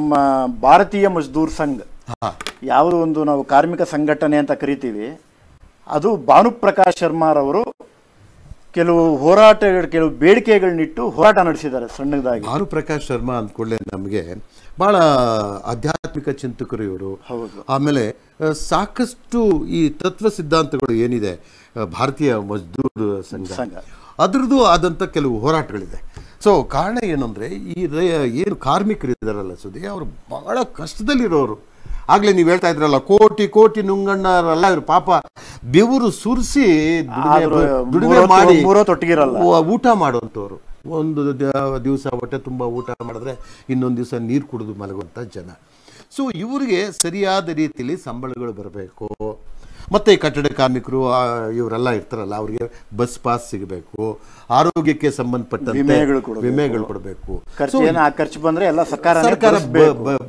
ನಮ್ಮ ಭಾರತೀಯ ಮಜ್ದೂರ್ ಸಂಘ ಯಾವ ಒಂದು ನಾವು ಕಾರ್ಮಿಕ ಸಂಘಟನೆ ಅಂತ ಕರಿತೀವಿ ಅದು ಭಾನುಪ್ರಕಾಶ್ ಶರ್ಮಾರವರು ಕೆಲವು ಹೋರಾಟ ಕೆಲವು ಬೇಡಿಕೆಗಳನ್ನಿಟ್ಟು ಹೋರಾಟ ನಡೆಸಿದ್ದಾರೆ ಸಣ್ಣದಾಗಿ ಭಾನುಪ್ರಕಾಶ್ ಶರ್ಮಾ ಅಂದ್ಕೊಳ್ಳೆ ನಮಗೆ ಬಹಳ ಆಧ್ಯಾತ್ಮಿಕ ಚಿಂತಕರು ಇವರು ಆಮೇಲೆ ಸಾಕಷ್ಟು ಈ ತತ್ವ ಸಿದ್ಧಾಂತಗಳು ಏನಿದೆ ಭಾರತೀಯ ಮಜ್ದೂರ್ ಸಂಘ ಅದರದ್ದು ಆದಂಥ ಕೆಲವು ಹೋರಾಟಗಳಿದೆ ಸೊ ಕಾರಣ ಏನಂದರೆ ಈ ಏನು ಕಾರ್ಮಿಕರು ಇದ್ದಾರಲ್ಲ ಸುದಿ ಅವರು ಬಹಳ ಕಷ್ಟದಲ್ಲಿರೋರು ಆಗಲೇ ನೀವು ಹೇಳ್ತಾ ಇದ್ರಲ್ಲ ಕೋಟಿ ಕೋಟಿ ನುಂಗಣ್ಣರಲ್ಲ ಇವರು ಪಾಪ ಬೆವರು ಸುರಿಸಿ ದುಡಿಮೆ ಮಾಡಿ ಊಟ ಮಾಡುವಂಥವ್ರು ಒಂದು ದಿವಸ ಹೊಟ್ಟೆ ತುಂಬ ಊಟ ಮಾಡಿದ್ರೆ ಇನ್ನೊಂದು ದಿವಸ ನೀರು ಕುಡಿದು ಮಲಗುವಂಥ ಜನ ಸೊ ಇವರಿಗೆ ಸರಿಯಾದ ರೀತಿಯಲ್ಲಿ ಸಂಬಳಗಳು ಬರಬೇಕು ಮತ್ತು ಈ ಕಟ್ಟಡ ಕಾರ್ಮಿಕರು ಇವರೆಲ್ಲ ಇರ್ತಾರಲ್ಲ ಅವರಿಗೆ ಬಸ್ ಪಾಸ್ ಸಿಗಬೇಕು ಆರೋಗ್ಯಕ್ಕೆ ಸಂಬಂಧಪಟ್ಟಂತೆ ವಿಮೆಗಳು ಕೊಡಬೇಕು ಖರ್ಚು ಬಂದರೆ ಎಲ್ಲ ಸರ್ಕಾರ ಸರ್ಕಾರ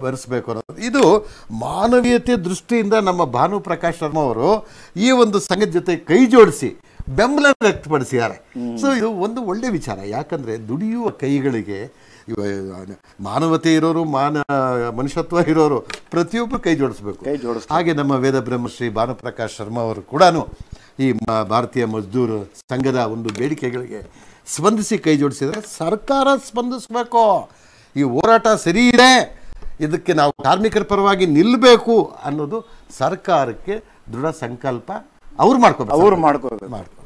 ಬರೆಸಬೇಕು ಅನ್ನೋದು ಇದು ಮಾನವೀಯತೆ ದೃಷ್ಟಿಯಿಂದ ನಮ್ಮ ಭಾನು ಪ್ರಕಾಶ್ ಶರ್ಮಾ ಅವರು ಈ ಒಂದು ಸಂಘದ ಜೊತೆ ಕೈ ಜೋಡಿಸಿ ಬೆಂಬಲ ವ್ಯಕ್ತಪಡಿಸಿದ್ದಾರೆ ಸೊ ಇದು ಒಂದು ಒಳ್ಳೆ ವಿಚಾರ ಯಾಕಂದರೆ ದುಡಿಯುವ ಕೈಗಳಿಗೆ ಮಾನವತೆ ಇರೋರು ಮಾನ ಮನುಷ್ಯತ್ವ ಇರೋರು ಪ್ರತಿಯೊಬ್ಬರು ಕೈ ಜೋಡಿಸ್ಬೇಕು ಹಾಗೆ ನಮ್ಮ ವೇದ ಬ್ರಹ್ಮಶ್ರೀ ಭಾನುಪ್ರಕಾಶ್ ಶರ್ಮಾ ಅವರು ಕೂಡ ಈ ಭಾರತೀಯ ಮಜ್ದೂರ್ ಸಂಘದ ಒಂದು ಬೇಡಿಕೆಗಳಿಗೆ ಸ್ಪಂದಿಸಿ ಕೈ ಜೋಡಿಸಿದರೆ ಸರ್ಕಾರ ಸ್ಪಂದಿಸಬೇಕು ಈ ಹೋರಾಟ ಸರಿ ಇದೆ ಇದಕ್ಕೆ ನಾವು ಕಾರ್ಮಿಕರ ಪರವಾಗಿ ನಿಲ್ಲಬೇಕು ಅನ್ನೋದು ಸರ್ಕಾರಕ್ಕೆ ದೃಢ ಸಂಕಲ್ಪ ಅವ್ರು ಮಾಡ್ಕೋಬೇಕು ಅವ್ರು ಮಾಡ್ಕೋಬೇಕು